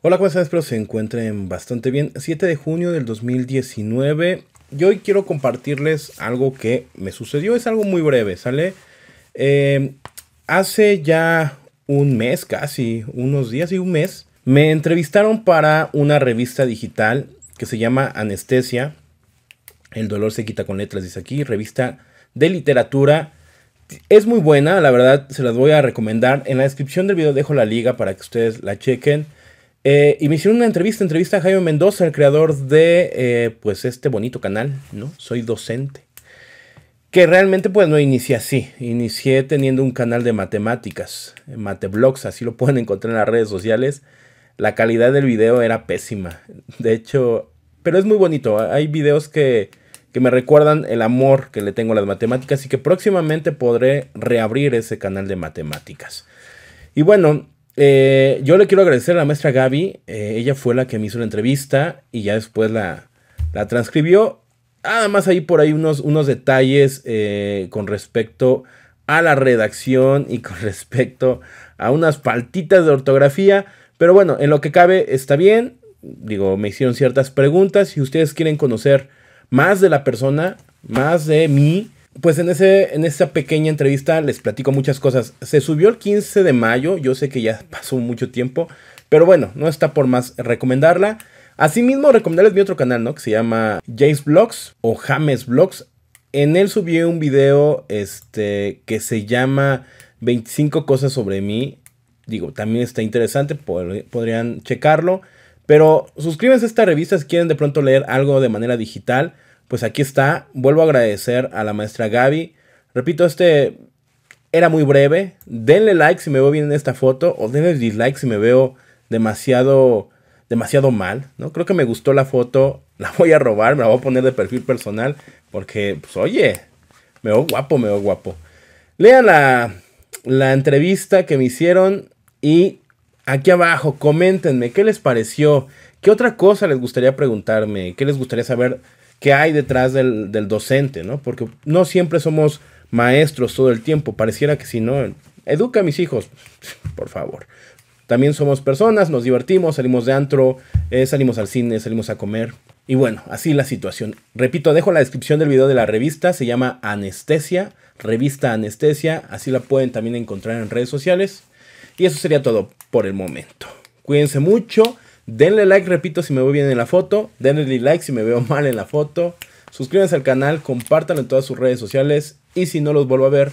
Hola, ¿cómo están? Espero se encuentren bastante bien. 7 de junio del 2019. Y hoy quiero compartirles algo que me sucedió. Es algo muy breve, ¿sale? Em, hace ya un mes, casi unos días y un mes, me entrevistaron para una revista digital que se llama Anestesia. El dolor se quita con letras, dice aquí. Revista de literatura. Es muy buena, la verdad, se las voy a recomendar. En la descripción del video dejo la liga para que ustedes la chequen. Eh, y me hicieron una entrevista, entrevista a Jaime Mendoza, el creador de, eh, pues, este bonito canal, ¿no? Soy docente. Que realmente, pues, no inicié así. Inicié teniendo un canal de matemáticas, Mateblogs, así lo pueden encontrar en las redes sociales. La calidad del video era pésima. De hecho, pero es muy bonito. Hay videos que, que me recuerdan el amor que le tengo a las matemáticas y que próximamente podré reabrir ese canal de matemáticas. Y bueno, eh, yo le quiero agradecer a la maestra Gaby. Eh, ella fue la que me hizo la entrevista y ya después la, la transcribió. Además, ahí por ahí unos, detalles eh, con respecto a la redacción y con respecto a unas faltitas de ortografía. Pero bueno, en lo que cabe está bien. Digo, me hicieron ciertas preguntas. Si ustedes quieren conocer más de la persona, más de mí, pues en, ese, en esa pequeña entrevista les platico muchas cosas. Se subió el 15 de mayo, yo sé que ya pasó mucho tiempo, pero bueno, no está por más recomendarla. Asimismo, recomendarles mi otro canal, ¿no? Que se llama Jace Vlogs o James Vlogs. En él subí un video este, que se llama 25 cosas sobre mí. Digo, también está interesante, podrían checarlo. Pero suscríbanse a esta revista si quieren de pronto leer algo de manera digital pues aquí está. Vuelvo a agradecer a la maestra Gaby. Repito, este era muy breve. Denle like si me veo bien en esta foto o denle dislike si me veo demasiado demasiado mal, ¿no? Creo que me gustó la foto, la voy a robar, me la voy a poner de perfil personal porque pues oye, me veo guapo, me veo guapo. Lean la, la entrevista que me hicieron y aquí abajo coméntenme qué les pareció, qué otra cosa les gustaría preguntarme, qué les gustaría saber que hay detrás del, docente, ¿no? Porque no siempre somos maestros todo el tiempo, pareciera que si no, educa a mis hijos, por favor. También somos personas, nos divertimos, salimos de antro, eh, salimos al cine, salimos a comer. Y bueno, así la situación. Repito, dejo la descripción del video de la revista, se llama Anestesia, revista Anestesia, así la pueden también encontrar en redes sociales. Y eso sería todo por el momento. Cuídense mucho. Denle like, repito, si me veo bien en la foto. Denle like si me veo mal en la foto. Suscríbanse al canal, compártanlo en todas sus redes sociales. Y si no los vuelvo a ver,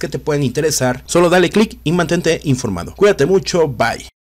que te pueden interesar, solo dale clic y mantente informado. Cuídate mucho, bye.